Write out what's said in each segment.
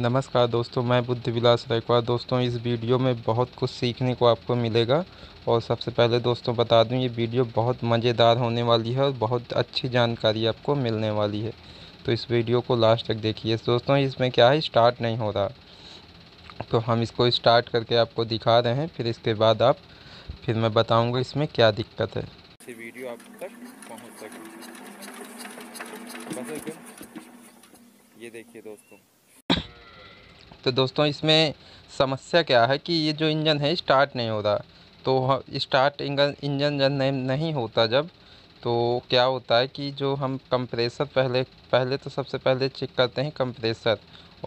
नमस्कार दोस्तों मैं बुद्ध विलास गायकवाड दोस्तों इस वीडियो में बहुत कुछ सीखने को आपको मिलेगा और सबसे पहले दोस्तों बता दूं ये वीडियो बहुत मज़ेदार होने वाली है और बहुत अच्छी जानकारी आपको मिलने वाली है तो इस वीडियो को लास्ट तक देखिए दोस्तों इसमें क्या है स्टार्ट नहीं हो रहा तो हम इसको स्टार्ट करके आपको दिखा रहे हैं फिर इसके बाद आप फिर मैं बताऊँगा इसमें क्या दिक्कत है वीडियो आप तक पहुँच सके ये देखिए दोस्तों तो दोस्तों इसमें समस्या क्या है कि ये जो इंजन है स्टार्ट नहीं हो रहा तो स्टार्ट इंजन इंजन जब नहीं होता जब तो क्या होता है कि जो हम कंप्रेसर पहले पहले तो सबसे पहले चेक करते हैं कंप्रेसर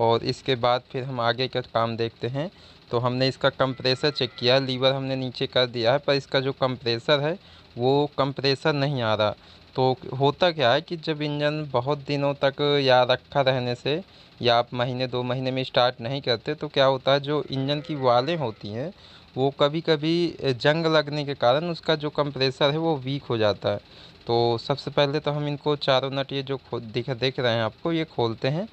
और इसके बाद फिर हम आगे का काम देखते हैं तो हमने इसका कंप्रेसर चेक किया लीवर हमने नीचे कर दिया है पर इसका जो कंप्रेसर है वो कंप्रेसर नहीं आ रहा तो होता क्या है कि जब इंजन बहुत दिनों तक या रखा रहने से या आप महीने दो महीने में स्टार्ट नहीं करते तो क्या होता है जो इंजन की वालें होती हैं वो कभी कभी जंग लगने के कारण उसका जो कंप्रेसर है वो वीक हो जाता है तो सबसे पहले तो हम इनको चारों नट ये जो दिख देख रहे हैं आपको ये खोलते हैं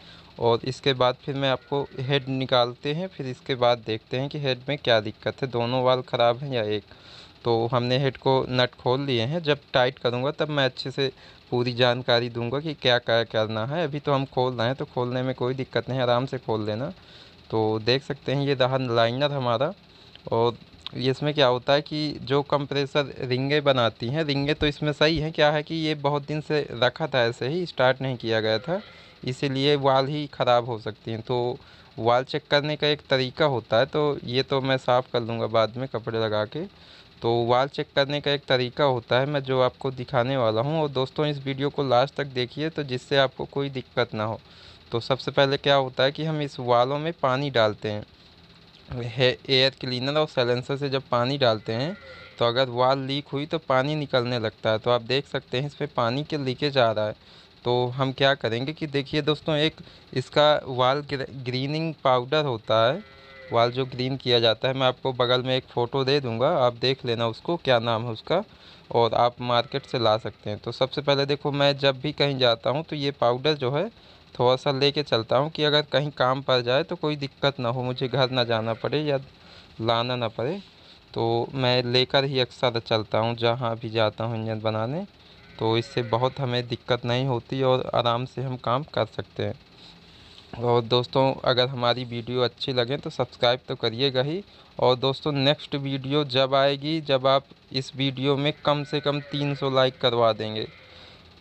और इसके बाद फिर मैं आपको हेड निकालते हैं फिर इसके बाद देखते हैं कि हेड में क्या दिक्कत है दोनों वाल ख़राब हैं या एक तो हमने हेड को नट खोल लिए हैं जब टाइट करूँगा तब मैं अच्छे से पूरी जानकारी दूंगा कि क्या क्या करना है अभी तो हम खोल रहे हैं तो खोलने में कोई दिक्कत नहीं आराम से खोल लेना तो देख सकते हैं ये दहन लाइनर हमारा और इसमें क्या होता है कि जो कंप्रेसर रिंगे बनाती हैं रिंगे तो इसमें सही है क्या है कि ये बहुत दिन से रखा था ऐसे ही स्टार्ट नहीं किया गया था इसीलिए वाल ही ख़राब हो सकती हैं तो वाल चेक करने का एक तरीका होता है तो ये तो मैं साफ़ कर लूँगा बाद में कपड़े लगा के तो वाल चेक करने का एक तरीका होता है मैं जो आपको दिखाने वाला हूँ और दोस्तों इस वीडियो को लास्ट तक देखिए तो जिससे आपको कोई दिक्कत ना हो तो सबसे पहले क्या होता है कि हम इस वालों में पानी डालते हैं है एयर क्लीनर और सैलेंसर से जब पानी डालते हैं तो अगर वाल लीक हुई तो पानी निकलने लगता है तो आप देख सकते हैं इसमें पानी के लीकेज आ रहा है तो हम क्या करेंगे कि देखिए दोस्तों एक इसका वाल ग्रीनिंग पाउडर होता है वाल जो ग्रीन किया जाता है मैं आपको बगल में एक फ़ोटो दे दूंगा आप देख लेना उसको क्या नाम है उसका और आप मार्केट से ला सकते हैं तो सबसे पहले देखो मैं जब भी कहीं जाता हूँ तो ये पाउडर जो है थोड़ा सा लेके चलता हूँ कि अगर कहीं काम पर जाए तो कोई दिक्कत ना हो मुझे घर ना जाना पड़े या लाना ना पड़े तो मैं लेकर ही अक्सर चलता हूँ जहाँ भी जाता हूँ इंजन बनाने तो इससे बहुत हमें दिक्कत नहीं होती और आराम से हम काम कर सकते हैं और दोस्तों अगर हमारी वीडियो अच्छी लगे तो सब्सक्राइब तो करिएगा ही और दोस्तों नेक्स्ट वीडियो जब आएगी जब आप इस वीडियो में कम से कम 300 लाइक करवा देंगे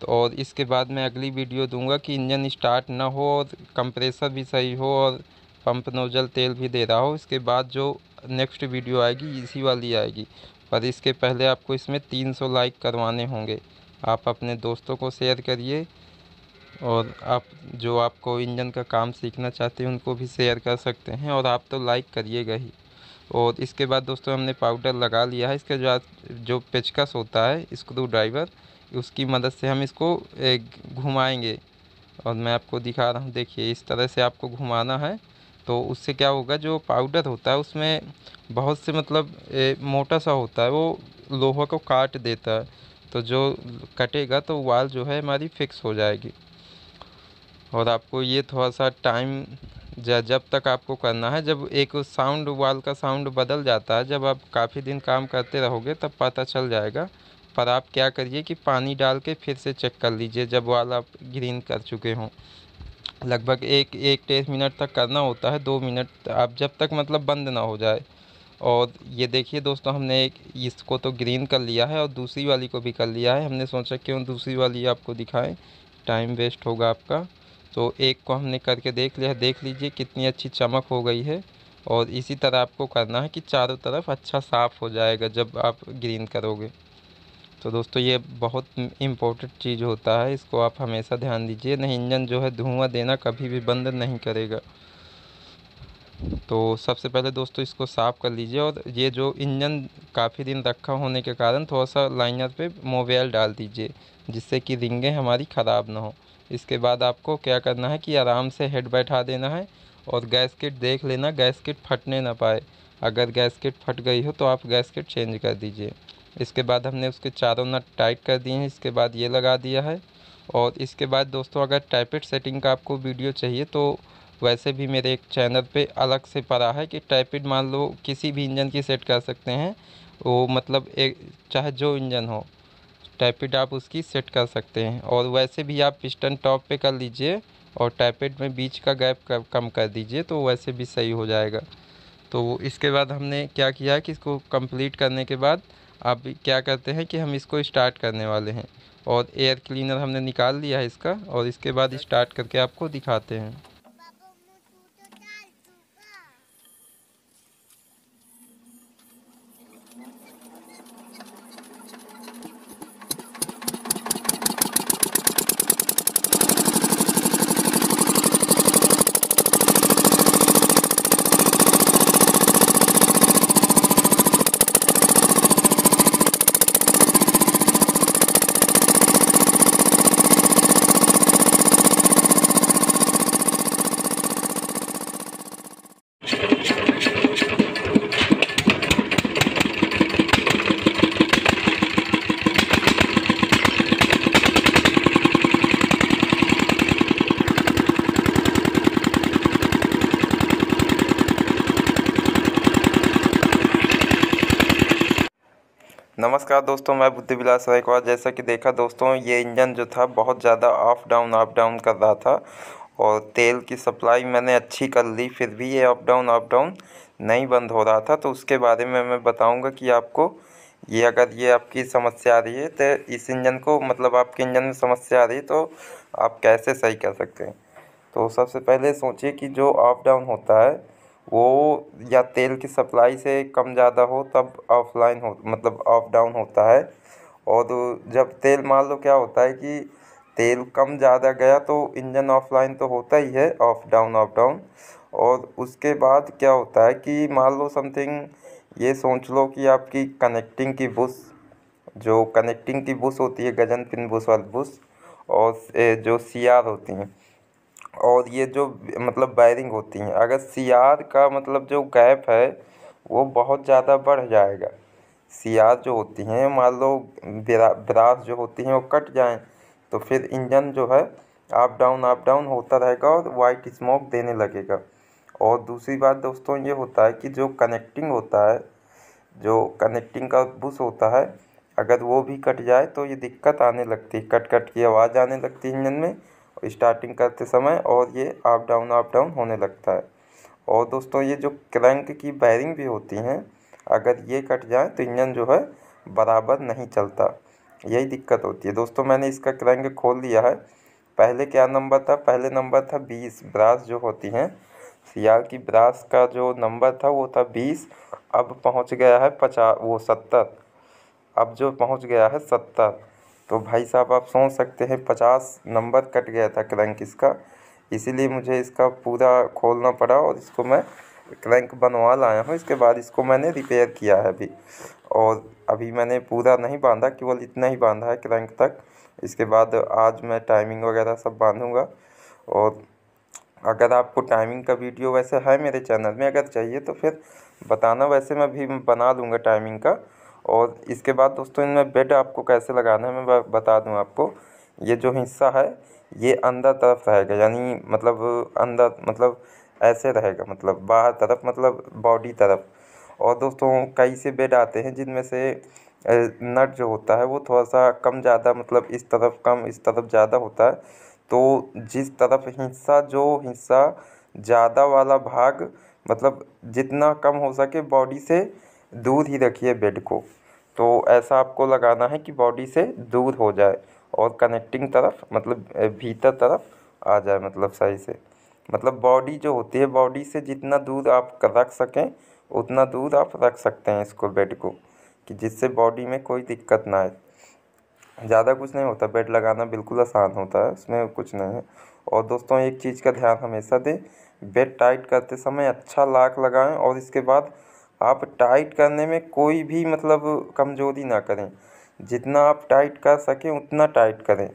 तो और इसके बाद मैं अगली वीडियो दूंगा कि इंजन स्टार्ट ना हो और कंप्रेसर भी सही हो और पंप नोजल तेल भी दे रहा हो इसके बाद जो नेक्स्ट वीडियो आएगी इसी वाली आएगी पर इसके पहले आपको इसमें तीन लाइक करवाने होंगे आप अपने दोस्तों को शेयर करिए और आप जो आपको इंजन का काम सीखना चाहते हैं उनको भी शेयर कर सकते हैं और आप तो लाइक करिएगा ही और इसके बाद दोस्तों हमने पाउडर लगा लिया है इसके बाद जो पेचकस होता है स्क्रू ड्राइवर उसकी मदद से हम इसको घुमाएंगे और मैं आपको दिखा रहा हूँ देखिए इस तरह से आपको घुमाना है तो उससे क्या होगा जो पाउडर होता है उसमें बहुत से मतलब मोटा सा होता है वो लोहा को काट देता है तो जो कटेगा तो वाल जो है हमारी फिक्स हो जाएगी और आपको ये थोड़ा सा टाइम जब तक आपको करना है जब एक साउंड वाल का साउंड बदल जाता है जब आप काफ़ी दिन काम करते रहोगे तब पता चल जाएगा पर आप क्या करिए कि पानी डाल के फिर से चेक कर लीजिए जब वाल आप ग्रीन कर चुके हों लगभग एक एक डेढ़ मिनट तक करना होता है दो मिनट आप जब तक मतलब बंद ना हो जाए और ये देखिए दोस्तों हमने एक इसको तो ग्रीन कर लिया है और दूसरी वाली को भी कर लिया है हमने सोचा क्यों दूसरी वाली आपको दिखाएं टाइम वेस्ट होगा आपका तो एक को हमने करके देख लिया देख लीजिए कितनी अच्छी चमक हो गई है और इसी तरह आपको करना है कि चारों तरफ अच्छा साफ़ हो जाएगा जब आप ग्रीन करोगे तो दोस्तों ये बहुत इम्पोर्टेंट चीज़ होता है इसको आप हमेशा ध्यान दीजिए नहीं इंजन जो है धुआँ देना कभी भी बंद नहीं करेगा तो सबसे पहले दोस्तों इसको साफ़ कर लीजिए और ये जो इंजन काफ़ी दिन रखा होने के कारण थोड़ा सा लाइनर पे मोबाइल डाल दीजिए जिससे कि रिंगें हमारी ख़राब ना हो इसके बाद आपको क्या करना है कि आराम से हेड बैठा देना है और गैस किट देख लेना गैस किट फटने ना पाए अगर गैस किट फट गई हो तो आप गैस किट चेंज कर दीजिए इसके बाद हमने उसके चारों नट टाइट कर दिए हैं इसके बाद ये लगा दिया है और इसके बाद दोस्तों अगर टाइपेट सेटिंग का आपको वीडियो चाहिए तो वैसे भी मेरे एक चैनल पे अलग से पड़ा है कि टाइपिड मान लो किसी भी इंजन की सेट कर सकते हैं वो मतलब एक चाहे जो इंजन हो टाइपिड आप उसकी सेट कर सकते हैं और वैसे भी आप पिस्टन टॉप पे कर लीजिए और टाइपिड में बीच का गैप कम कर दीजिए तो वैसे भी सही हो जाएगा तो इसके बाद हमने क्या किया कि इसको कम्प्लीट करने के बाद अब क्या करते हैं कि हम इसको इस्टार्ट करने वाले हैं और एयर क्लीनर हमने निकाल लिया है इसका और इसके बाद स्टार्ट करके आपको दिखाते हैं नमस्कार दोस्तों मैं बुद्धि विलास गायकवाड़ जैसा कि देखा दोस्तों ये इंजन जो था बहुत ज़्यादा अप डाउन अप डाउन कर रहा था और तेल की सप्लाई मैंने अच्छी कर ली फिर भी ये अप डाउन अप डाउन नहीं बंद हो रहा था तो उसके बारे में मैं बताऊंगा कि आपको ये अगर ये आपकी समस्या आ रही है तो इस इंजन को मतलब आपके इंजन में समस्या आ रही है तो आप कैसे सही कर सकते हैं तो सबसे पहले सोचिए कि जो अप डाउन होता है वो या तेल की सप्लाई से कम ज़्यादा हो तब ऑफ़लाइन हो मतलब ऑफ़ डाउन होता है और जब तेल मान लो क्या होता है कि तेल कम ज़्यादा गया तो इंजन ऑफ़लाइन तो होता ही है ऑफ़ डाउन ऑफ़ डाउन और उसके बाद क्या होता है कि मान लो समथिंग ये सोच लो कि आपकी कनेक्टिंग की बुश जो कनेक्टिंग की बुश होती है गजन पिन बुश वाली बुश और जो सीआर होती हैं और ये जो मतलब वायरिंग होती हैं अगर सियार का मतलब जो गैप है वो बहुत ज़्यादा बढ़ जाएगा सियार जो होती हैं मान लो ब्रास जो होती हैं वो कट जाएँ तो फिर इंजन जो है अप डाउन अप डाउन होता रहेगा और वाइट स्मोक देने लगेगा और दूसरी बात दोस्तों ये होता है कि जो कनेक्टिंग होता है जो कनेक्टिंग का बुश होता है अगर वो भी कट जाए तो ये दिक्कत आने लगती है कट कट की आवाज़ आने लगती है इंजन में स्टार्टिंग करते समय और ये अप डाउन अप डाउन होने लगता है और दोस्तों ये जो क्रैंक की बैरिंग भी होती हैं अगर ये कट जाए तो इंजन जो है बराबर नहीं चलता यही दिक्कत होती है दोस्तों मैंने इसका क्रैंक खोल लिया है पहले क्या नंबर था पहले नंबर था बीस ब्रास जो होती हैं सियाल की ब्रास का जो नंबर था वो था बीस अब पहुंच गया है पचास वो सत्तर अब जो पहुंच गया है सत्तर तो भाई साहब आप सोच सकते हैं पचास नंबर कट गया था क्रैंक इसका इसीलिए मुझे इसका पूरा खोलना पड़ा और इसको मैं क्रैंक बनवा लाया हूँ इसके बाद इसको मैंने रिपेयर किया है अभी और अभी मैंने पूरा नहीं बांधा केवल इतना ही बांधा है क्रैंक तक इसके बाद आज मैं टाइमिंग वगैरह सब बांधूँगा और अगर आपको टाइमिंग का वीडियो वैसे है मेरे चैनल में अगर चाहिए तो फिर बताना वैसे मैं भी बना लूँगा टाइमिंग का और इसके बाद दोस्तों इनमें बेड आपको कैसे लगाना है मैं बता दूँ आपको ये जो हिस्सा है ये अंदर तरफ रहेगा यानी मतलब अंदर मतलब ऐसे रहेगा मतलब बाहर तरफ मतलब बॉडी तरफ और दोस्तों कई से बेड आते हैं जिनमें से नट जो होता है वो थोड़ा सा कम ज़्यादा मतलब इस तरफ कम इस तरफ ज़्यादा होता है तो जिस तरफ हिस्सा जो हिस्सा ज़्यादा वाला भाग मतलब जितना कम हो सके बॉडी से दूर ही रखिए बेड को तो ऐसा आपको लगाना है कि बॉडी से दूर हो जाए और कनेक्टिंग तरफ मतलब भीतर तरफ आ जाए मतलब सही से मतलब बॉडी जो होती है बॉडी से जितना दूर आप रख सकें उतना दूर आप रख सकते हैं इसको बेड को कि जिससे बॉडी में कोई दिक्कत ना आए ज़्यादा कुछ नहीं होता बेड लगाना बिल्कुल आसान होता है उसमें कुछ नहीं है और दोस्तों एक चीज़ का ध्यान हमेशा दें बेड टाइट करते समय अच्छा लाख लगाएं और इसके बाद आप टाइट करने में कोई भी मतलब कमज़ोरी ना करें जितना आप टाइट कर सकें उतना टाइट करें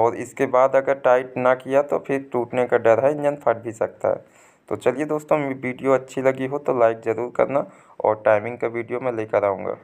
और इसके बाद अगर टाइट ना किया तो फिर टूटने का डर है इंजन फट भी सकता है तो चलिए दोस्तों वीडियो अच्छी लगी हो तो लाइक ज़रूर करना और टाइमिंग का वीडियो मैं लेकर आऊँगा